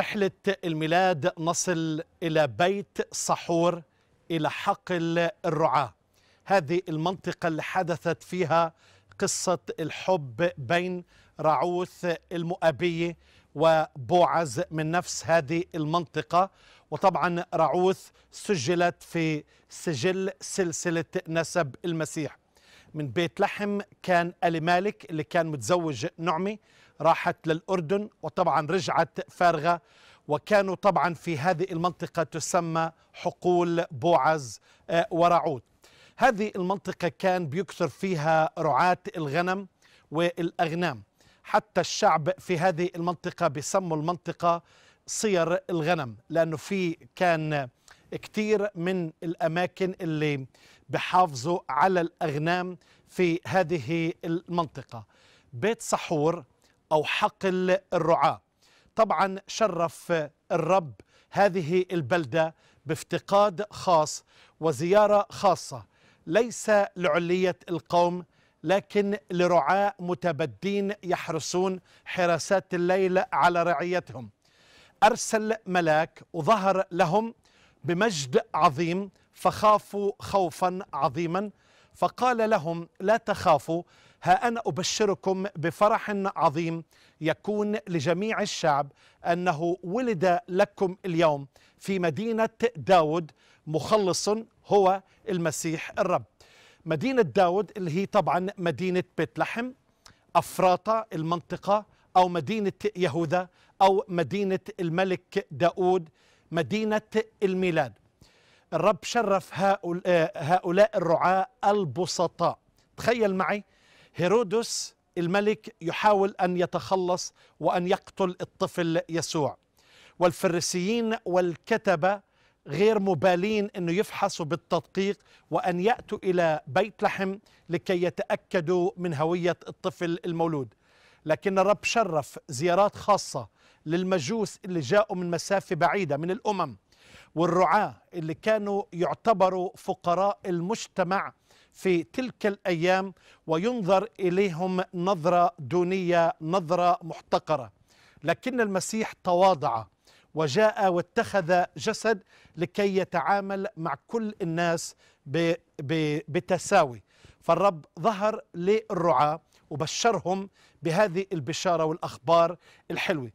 رحلة الميلاد نصل إلى بيت صحور إلى حقل الرعاة هذه المنطقة اللي حدثت فيها قصة الحب بين رعوث المؤابية وبوعز من نفس هذه المنطقة وطبعا رعوث سجلت في سجل سلسلة نسب المسيح من بيت لحم كان ألي مالك اللي كان متزوج نعمي راحت للأردن وطبعا رجعت فارغة وكانوا طبعا في هذه المنطقة تسمى حقول بوعز آه، ورعود هذه المنطقة كان بيكثر فيها رعاة الغنم والأغنام حتى الشعب في هذه المنطقة بسموا المنطقة صير الغنم لأنه في كان كتير من الأماكن اللي بحافظوا على الأغنام في هذه المنطقة بيت سحور أو حقل الرعاة طبعا شرف الرب هذه البلدة بافتقاد خاص وزيارة خاصة ليس لعلية القوم لكن لرعاة متبدين يحرسون حراسات الليل على رعيتهم أرسل ملاك وظهر لهم بمجد عظيم فخافوا خوفا عظيما فقال لهم لا تخافوا ها انا ابشركم بفرح عظيم يكون لجميع الشعب انه ولد لكم اليوم في مدينه داود مخلص هو المسيح الرب مدينه داود اللي هي طبعا مدينه بيت لحم افراطه المنطقه او مدينه يهوذا او مدينه الملك داود مدينه الميلاد الرب شرف هؤلاء الرعاة البسطاء تخيل معي هيرودس الملك يحاول أن يتخلص وأن يقتل الطفل يسوع والفريسيين والكتبة غير مبالين أنه يفحصوا بالتدقيق وأن يأتوا إلى بيت لحم لكي يتأكدوا من هوية الطفل المولود لكن الرب شرف زيارات خاصة للمجوس اللي جاءوا من مسافة بعيدة من الأمم والرعاة اللي كانوا يعتبروا فقراء المجتمع في تلك الأيام وينظر إليهم نظرة دونية نظرة محتقرة لكن المسيح تواضع وجاء واتخذ جسد لكي يتعامل مع كل الناس بتساوي فالرب ظهر للرعاة وبشرهم بهذه البشارة والأخبار الحلوة